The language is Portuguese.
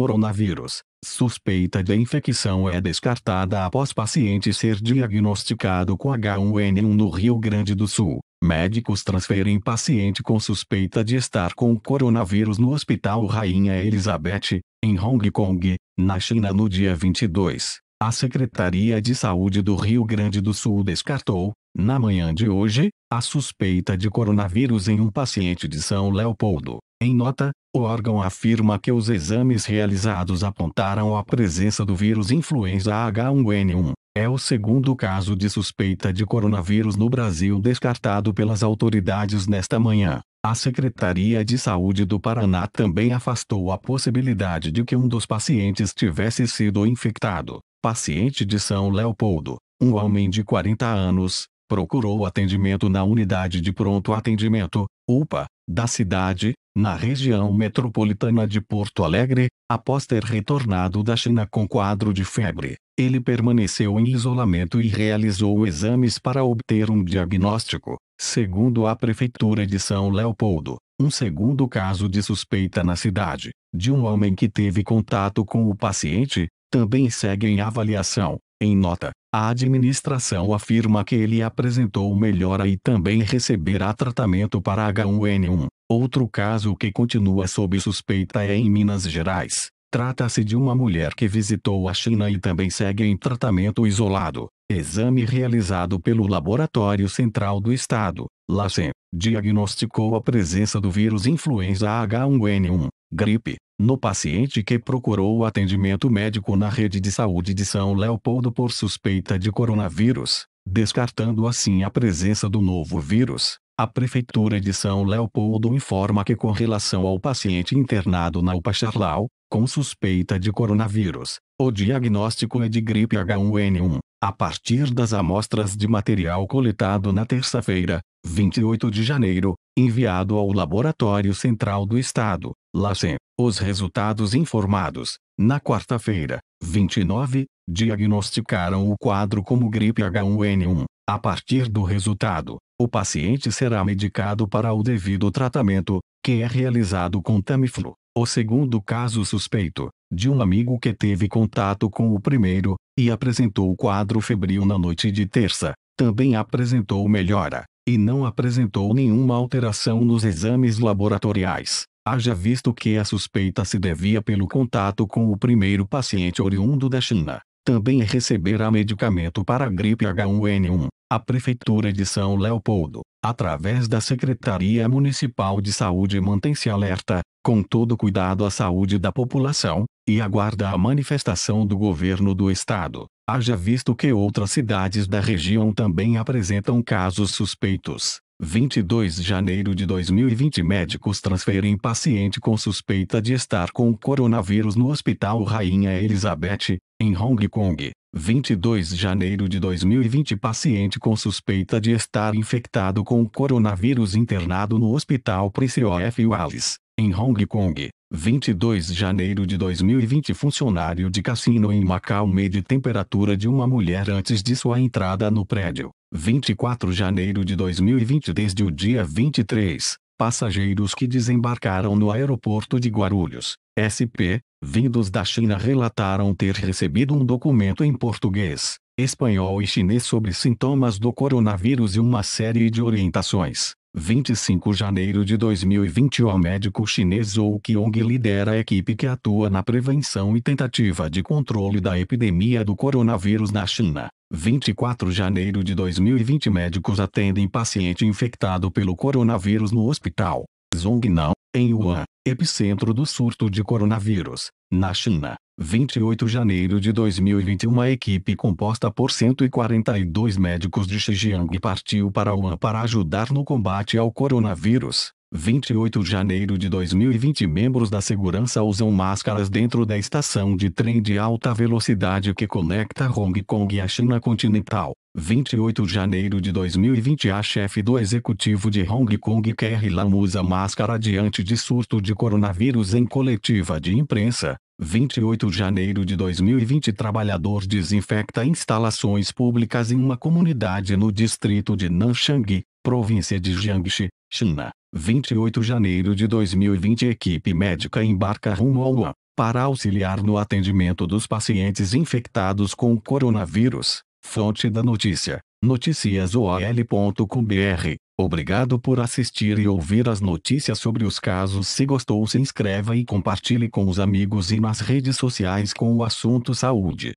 coronavírus. Suspeita de infecção é descartada após paciente ser diagnosticado com H1N1 no Rio Grande do Sul. Médicos transferem paciente com suspeita de estar com coronavírus no Hospital Rainha Elizabeth, em Hong Kong, na China no dia 22. A Secretaria de Saúde do Rio Grande do Sul descartou, na manhã de hoje, a suspeita de coronavírus em um paciente de São Leopoldo. Em nota, o órgão afirma que os exames realizados apontaram a presença do vírus influenza H1N1. É o segundo caso de suspeita de coronavírus no Brasil descartado pelas autoridades nesta manhã. A Secretaria de Saúde do Paraná também afastou a possibilidade de que um dos pacientes tivesse sido infectado. Paciente de São Leopoldo, um homem de 40 anos, procurou atendimento na unidade de pronto atendimento, UPA, da cidade, na região metropolitana de Porto Alegre, após ter retornado da China com quadro de febre. Ele permaneceu em isolamento e realizou exames para obter um diagnóstico. Segundo a Prefeitura de São Leopoldo, um segundo caso de suspeita na cidade, de um homem que teve contato com o paciente, também segue em avaliação. Em nota, a administração afirma que ele apresentou melhora e também receberá tratamento para H1N1. Outro caso que continua sob suspeita é em Minas Gerais. Trata-se de uma mulher que visitou a China e também segue em tratamento isolado. Exame realizado pelo Laboratório Central do Estado, LACEN, diagnosticou a presença do vírus influenza H1N1 gripe, no paciente que procurou o atendimento médico na rede de saúde de São Leopoldo por suspeita de coronavírus, descartando assim a presença do novo vírus. A Prefeitura de São Leopoldo informa que, com relação ao paciente internado na UPA Charlau, com suspeita de coronavírus, o diagnóstico é de gripe H1N1. A partir das amostras de material coletado na terça-feira, 28 de janeiro, enviado ao Laboratório Central do Estado, LACEN, os resultados informados, na quarta-feira, 29, diagnosticaram o quadro como gripe H1N1. A partir do resultado, o paciente será medicado para o devido tratamento, que é realizado com Tamiflu. O segundo caso suspeito, de um amigo que teve contato com o primeiro, e apresentou o quadro febril na noite de terça, também apresentou melhora, e não apresentou nenhuma alteração nos exames laboratoriais haja visto que a suspeita se devia pelo contato com o primeiro paciente oriundo da China. Também é receberá medicamento para a gripe H1N1. A Prefeitura de São Leopoldo, através da Secretaria Municipal de Saúde, mantém-se alerta, com todo cuidado à saúde da população, e aguarda a manifestação do governo do estado. Haja visto que outras cidades da região também apresentam casos suspeitos. 22 de janeiro de 2020 Médicos transferem paciente com suspeita de estar com o coronavírus no Hospital Rainha Elizabeth, em Hong Kong. 22 de janeiro de 2020 Paciente com suspeita de estar infectado com o coronavírus internado no Hospital Prince Of Wales, em Hong Kong. 22 de janeiro de 2020 Funcionário de cassino em Macau mede temperatura de uma mulher antes de sua entrada no prédio. 24 de janeiro de 2020 Desde o dia 23, passageiros que desembarcaram no aeroporto de Guarulhos, SP, vindos da China relataram ter recebido um documento em português, espanhol e chinês sobre sintomas do coronavírus e uma série de orientações. 25 de janeiro de 2020 O médico chinês Zhou Qiong lidera a equipe que atua na prevenção e tentativa de controle da epidemia do coronavírus na China. 24 de janeiro de 2020 Médicos atendem paciente infectado pelo coronavírus no hospital Zhongnan em Wuhan, Epicentro do surto de coronavírus, na China. 28 de janeiro de 2021 A equipe composta por 142 médicos de Xinjiang partiu para Wuhan para ajudar no combate ao coronavírus. 28 de janeiro de 2020 Membros da segurança usam máscaras dentro da estação de trem de alta velocidade que conecta Hong Kong à China continental. 28 de janeiro de 2020 A chefe do executivo de Hong Kong Carrie Lam usa máscara diante de surto de coronavírus em coletiva de imprensa. 28 de janeiro de 2020 Trabalhador desinfecta instalações públicas em uma comunidade no distrito de Nanshang, província de Jiangxi, China. 28 de janeiro de 2020 equipe médica embarca rumo ao UA, para auxiliar no atendimento dos pacientes infectados com o coronavírus. Fonte da notícia, noticiasol.com.br. Obrigado por assistir e ouvir as notícias sobre os casos. Se gostou, se inscreva e compartilhe com os amigos e nas redes sociais com o assunto saúde.